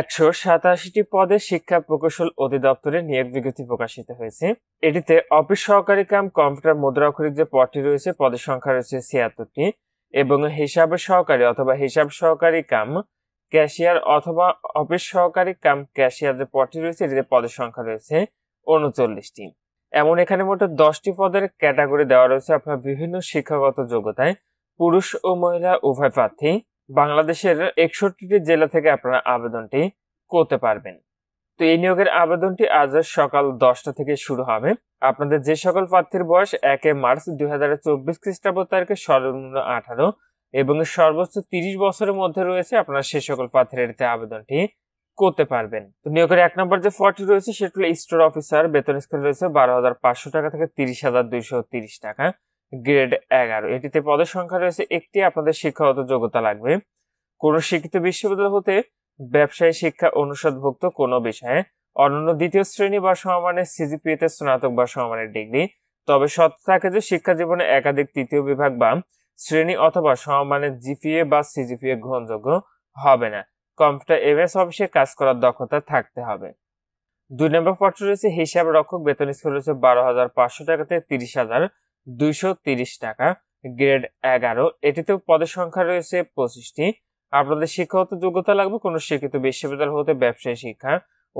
একশো সাতাশিটি পদে শিক্ষা প্রকৌশল অধিদপ্তরের নিয়োগ বিজ্ঞপ্তি প্রকাশিত হয়েছে এটিতে অফিস সহকারী কাম কম্পিউটার মুদ্রাক্ষরিক যে পদটি রয়েছে পদের সংখ্যা রয়েছে ছিয়াত্তরটি এবং হিসাব সহকারী অথবা হিসাব সহকারী কাম ক্যাশিয়ার অথবা অফিস সহকারী কাম ক্যাশিয়ার যে পদটি রয়েছে এটিতে পদের সংখ্যা রয়েছে উনচল্লিশটি এমন এখানে মোট দশটি পদের ক্যাটাগরি দেওয়া রয়েছে আপনার বিভিন্ন শিক্ষাগত যোগ্যতায় পুরুষ ও মহিলা উভয় প্রার্থী বাংলাদেশের একষট্টিটি জেলা থেকে আপনারা আবেদনটি করতে পারবেন তো এই নিয়োগের আবেদনটি আজ সকাল দশটা থেকে শুরু হবে আপনাদের যে সকল প্রার্থীর বয়স একে মার্চ দুই হাজার চব্বিশ খ্রিস্টাব্দ তারিখে সর্বনিম্ন আঠারো এবং সর্বোচ্চ তিরিশ বছরের মধ্যে রয়েছে আপনারা সে সকল প্রার্থীর আবেদনটি করতে পারবেন নিয়োগের এক নম্বর যে ফর্টি রয়েছে সেটি হল স্টোর অফিসার বেতন স্কেল রয়েছে বারো হাজার পাঁচশো টাকা থেকে তিরিশ হাজার দুইশো তিরিশ টাকা গ্রেড এগারো এটিতে পদের সংখ্যা রয়েছে একটি আপনাদের শিক্ষাগত যোগ্যতা লাগবে কোন শিক্ষিত বিশ্ববিদ্যালয় হতে ব্যবসায়ী শিক্ষা অনুষদভুক্ত কোন বিষয়ে অন্যান্য দ্বিতীয় শ্রেণী বা সমমানের সিজিপিএতে স্নাতক বা সমমানের ডিগ্রি তবে সত্য থাকে যে শিক্ষা জীবনে একাধিক তৃতীয় বিভাগ বা শ্রেণী অথবা সমমানের জিপিএ বা সিজিপিএ গ্রহণযোগ্য হবে না কম্পিউটার এম এস অফিসে কাজ করার দক্ষতা থাকতে হবে দুই নম্বর পত্র রয়েছে হিসাব রক্ষক বেতন স্কুল রয়েছে বারো হাজার পাঁচশো টাকা থেকে তিরিশ হাজার তিরিশ টাকা গ্রেড এগারো এটিতেও পদের সংখ্যা রয়েছে পঁচিশটি আপনাদের শিক্ষাগত যোগ্যতা লাগবে কোনো শিক্ষিত বিশ্ববিদ্যালয় হতে ব্যবসায় শিক্ষা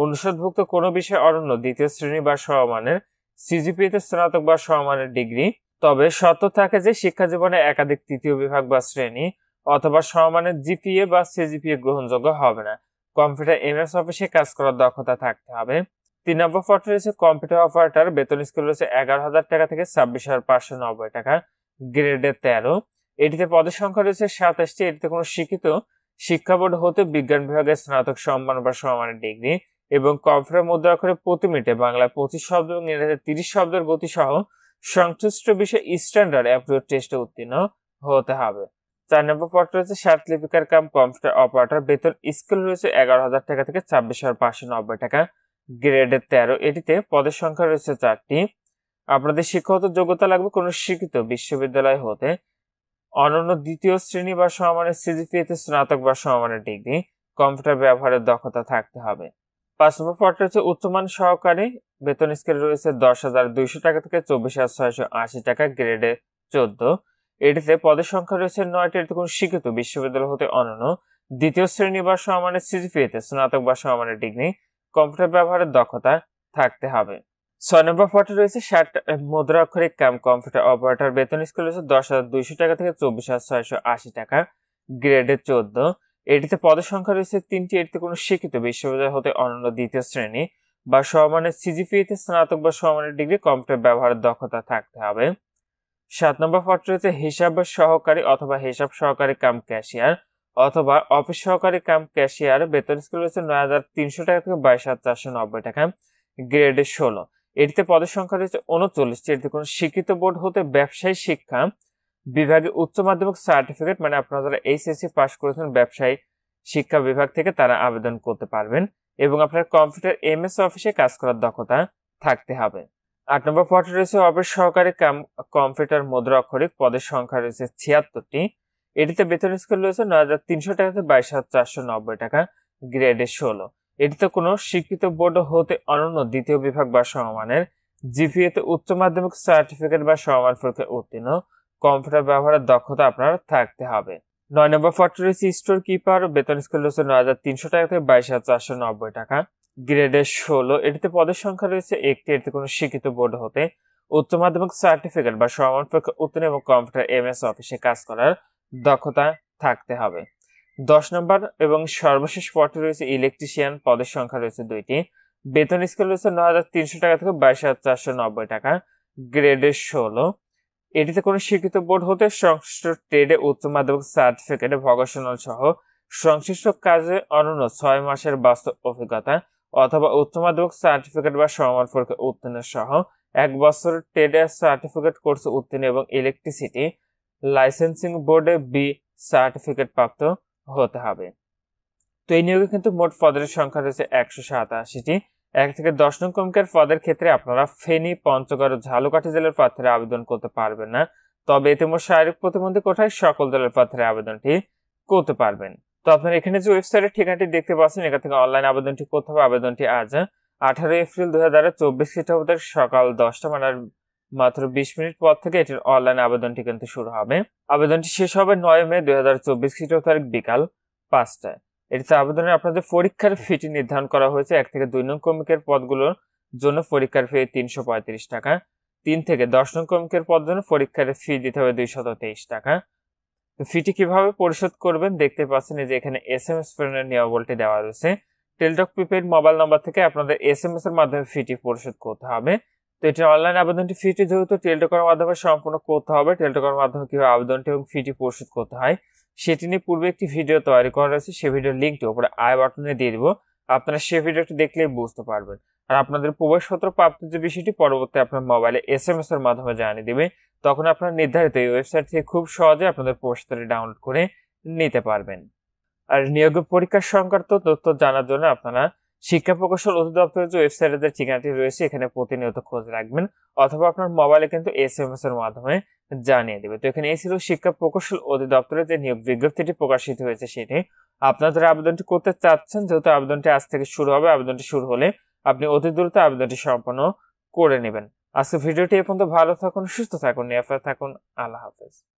অনুষদভুক্ত কোনো বিষয় অরণ্য দ্বিতীয় শ্রেণী বা সমমানের সিজিপিতে স্নাতক বা সমমানের ডিগ্রি তবে শর্ত থাকে যে শিক্ষা জীবনে একাধিক তৃতীয় বিভাগ বা শ্রেণী অথবা সমানের জিপিএ বা সিজিপিএ গ্রহণযোগ্য হবে না কম্পিউটার এম এস অফিসে কাজ করার দক্ষতা থাকতে হবে তিন নম্বর পদটি রয়েছে কম্পিউটার অপারেটর বেতন স্কেল রয়েছে এগারো হাজার টাকা থেকে ছাব্বিশ হাজার পাঁচশো নব্বই টাকা গ্রেডে তেরো এটিতে পদের সংখ্যা রয়েছে সাতাশটি এটিতে কোনো শিক্ষিত শিক্ষা বোর্ড হতে বিজ্ঞান বিভাগের স্নাতক সম্মান বা সম্মানের ডিগ্রি এবং কম্পিউটার মুদ্রা করে প্রতি মিনিটে বাংলায় পঁচিশ শব্দ এবং ইংরেজিতে তিরিশ শব্দের গতি সহ সংশ্লিষ্ট বিষয়ে স্ট্যান্ডার্ড অ্যাপ্রুভ টেস্টে উত্তীর্ণ হতে হবে চার নম্বর পদ রয়েছে সাত লিপিকার কাম কম্পিউটার অপারেটর বেতন স্কেল রয়েছে এগারো হাজার টাকা থেকে ছাব্বিশ হাজার পাঁচশো নব্বই টাকা গ্রেড তেরো এটিতে পদের সংখ্যা রয়েছে চারটি আপনাদের শিক্ষাগত যোগ্যতা লাগবে কোনো শিক্ষিত বিশ্ববিদ্যালয় হতে অনন্য দ্বিতীয় শ্রেণী বা সমমানের সিজিপিএতে স্নাতক বা সমমানের ডিগ্রি কম্পিউটার ব্যবহারের দক্ষতা থাকতে হবে পাঁচ নম্বর পদটা হচ্ছে উচ্চমান সহকারী বেতন স্কেল রয়েছে দশ হাজার দুইশো টাকা থেকে চব্বিশ হাজার ছয়শো আশি টাকা গ্রেডে চোদ্দ এটিতে পদের সংখ্যা রয়েছে নয়টি এটি কোন শিক্ষিত বিশ্ববিদ্যালয় হতে অনন্য দ্বিতীয় শ্রেণী বা সমানের সিজিপিএতে স্নাতক বা সমমানের ডিগ্রি কম্পিউটার ব্যবহারের দক্ষতা থাকতে হবে ছয় নম্বর পটে রয়েছে ষাট মুদ্রাক্ষরিক কাম কম্পিউটার অপারেটর বেতন স্কেল রয়েছে দশ হাজার দুইশো টাকা থেকে চব্বিশ হাজার ছয়শো আশি টাকা গ্রেডে চোদ্দ এটিতে পদের সংখ্যা রয়েছে তিনটি এটিতে কোনো শিক্ষিত বিশ্ববিদ্যালয় হতে অনন্য দ্বিতীয় শ্রেণী বা সমানের সিজিপিএতে স্নাতক বা সমানের ডিগ্রি কম্পিউটার ব্যবহারের দক্ষতা থাকতে হবে সাত নম্বর পদ রয়েছে হিসাব সহকারী অথবা হিসাব সহকারী কাম ক্যাশিয়ার অথবা অফিস সহকারী কাম ক্যাশিয়ার বেতন স্কেল রয়েছে নয় হাজার তিনশো টাকা থেকে বাইশ হাজার চারশো নব্বই টাকা গ্রেড হ্যাঁ? ষোলো এটিতে পদের সংখ্যা রয়েছে উনচল্লিশটি এটি কোনো শিক্ষিত বোর্ড হতে ব্যবসায়ী শিক্ষা বিভাগে উচ্চ মাধ্যমিক সার্টিফিকেট মানে আপনারা যারা এইচএসসি পাশ করেছেন ব্যবসায়ী শিক্ষা বিভাগ থেকে তারা আবেদন করতে পারবেন এবং আপনার কম্পিউটার এম এস অফিসে কাজ করার দক্ষতা থাকতে হবে আট নম্বর পদে রয়েছে অফিস সহকারী কাম কম্পিউটার মুদ্রা অক্ষরিক পদের সংখ্যা রয়েছে ছিয়াত্তরটি এটিতে বেতন স্কেল রয়েছে নয় হাজার তিনশো টাকা থেকে বাইশ হাজার চারশো নব্বই টাকা গ্রেডে ষোলো এটিতে কোনো স্বীকৃত বোর্ড হতে অনন্য দ্বিতীয় বিভাগ বা সমমানের তে উচ্চ মাধ্যমিক সার্টিফিকেট বা সমমান পরীক্ষায় উত্তীর্ণ কম্পিউটার ব্যবহারের দক্ষতা আপনার থাকতে হবে নয় নম্বর ফর্টি রয়েছে স্টোর কিপার বেতন স্কেল রয়েছে নয় হাজার তিনশো টাকা থেকে বাইশ হাজার চারশো নব্বই টাকা গ্রেডে ষোলো এটিতে পদের সংখ্যা রয়েছে একটি এটিতে কোনো স্বীকৃত বোর্ড হতে উচ্চ মাধ্যমিক সার্টিফিকেট বা সমান পরীক্ষা উত্তীর্ণ এবং কম্পিউটার এম এস অফিসে কাজ করার দক্ষতা থাকতে হবে দশ নম্বর এবং সর্বশেষ পদটি রয়েছে ইলেকট্রিশিয়ান পদের সংখ্যা রয়েছে দুইটি বেতন স্কেল রয়েছে ন হাজার তিনশো টাকা থেকে বাইশ হাজার চারশো নব্বই টাকা গ্রেডের ষোলো এটিতে কোনো স্বীকৃত বোর্ড হতে সংশ্লিষ্ট ট্রেডে উচ্চ মাধ্যমিক সার্টিফিকেটে ভোকেশনাল সহ সংশ্লিষ্ট কাজে অনন্য ছয় মাসের বাস্তব অভিজ্ঞতা অথবা উচ্চ মাধ্যমিক সার্টিফিকেট বা সমর পরীক্ষা উত্তীর্ণ সহ এক বছর ট্রেডের সার্টিফিকেট কোর্স উত্তীর্ণ এবং ইলেকট্রিসিটি লাইসেন্সিং বোর্ডে বি সার্টিফিকেট প্রাপ্ত হতে হবে তো এই নিয়োগে কিন্তু মোট পদের সংখ্যা রয়েছে একশো সাতাশিটি এক থেকে দশ নং কমকের পদের ক্ষেত্রে আপনারা ফেনী পঞ্চগড় ঝালকাঠি জেলার প্রার্থীরা আবেদন করতে পারবেন না তবে এতে মোট শারীরিক প্রতিবন্ধী কোঠায় সকল দলের প্রার্থীরা আবেদনটি করতে পারবেন তো আপনারা এখানে যে ওয়েবসাইটের ঠিকানাটি দেখতে পাচ্ছেন এখান থেকে অনলাইন আবেদনটি করতে হবে আবেদনটি আজ আঠারোই এপ্রিল দু হাজার চব্বিশ খ্রিস্টাব্দের সকাল দশটা মানে মাত্র বিশ মিনিট পর থেকে এটির অনলাইন আবেদনটি কিন্তু শুরু হবে আবেদনটি শেষ হবে নয় মে দুই হাজার চব্বিশ খ্রিস্টাব্দ তারিখ বিকাল পাঁচটায় এটিতে আবেদনে আপনাদের পরীক্ষার ফিটি নির্ধারণ করা হয়েছে এক থেকে দুই নং কর্মিকের পদগুলোর জন্য পরীক্ষার ফি তিনশো পঁয়ত্রিশ টাকা তিন থেকে দশ নং কর্মিকের পদ জন্য পরীক্ষার ফি দিতে হবে দুইশত তেইশ টাকা ফিটি কিভাবে পরিশোধ করবেন দেখতে পাচ্ছেন যে এখানে এস এম এস প্রেরণের নিয়মবলটি দেওয়া রয়েছে টেলটক প্রিপেড মোবাইল নাম্বার থেকে আপনাদের এস এম এস এর মাধ্যমে ফিটি পরিশোধ করতে হবে তো এটা অনলাইন আবেদনটি ফিটি যেহেতু টেলটো মাধ্যমে সম্পূর্ণ করতে হবে টেলটো মাধ্যমে কীভাবে আবেদনটি এবং ফিটি পরিশোধ করতে হয় সেটি নিয়ে পূর্বে একটি ভিডিও তৈরি করা রয়েছে সেই ভিডিওর লিঙ্কটি ওপরে আই বাটনে দিয়ে দেবো আপনারা সেই ভিডিওটি দেখলেই বুঝতে পারবেন আর আপনাদের প্রবেশপত্র প্রাপ্তির যে বিষয়টি পরবর্তী আপনার মোবাইলে এস এম এস এর মাধ্যমে জানিয়ে দেবে তখন আপনার নির্ধারিত এই ওয়েবসাইট থেকে খুব সহজে আপনাদের প্রবেশপত্র ডাউনলোড করে নিতে পারবেন আর নিয়োগ পরীক্ষার সংক্রান্ত তথ্য জানার জন্য আপনারা শিক্ষা প্রকৌশল অধিদপ্তরের যে ওয়েবসাইটে যে ঠিকানাটি রয়েছে এখানে প্রতিনিয়ত খোঁজ রাখবেন অথবা আপনার মোবাইলে কিন্তু এস এম এস এর মাধ্যমে জানিয়ে দেবে তো এখানে এই ছিল শিক্ষা প্রকৌশল অধিদপ্তরের যে নিয়োগ বিজ্ঞপ্তিটি প্রকাশিত হয়েছে সেটি আপনারা আবেদনটি করতে চাচ্ছেন যেহেতু আবেদনটি আজ থেকে শুরু হবে আবেদনটি শুরু হলে আপনি অতি দ্রুত আবেদনটি সম্পন্ন করে নেবেন আজকে ভিডিওটি এ পর্যন্ত ভালো থাকুন সুস্থ থাকুন নিরাপদ থাকুন আল্লাহ হাফেজ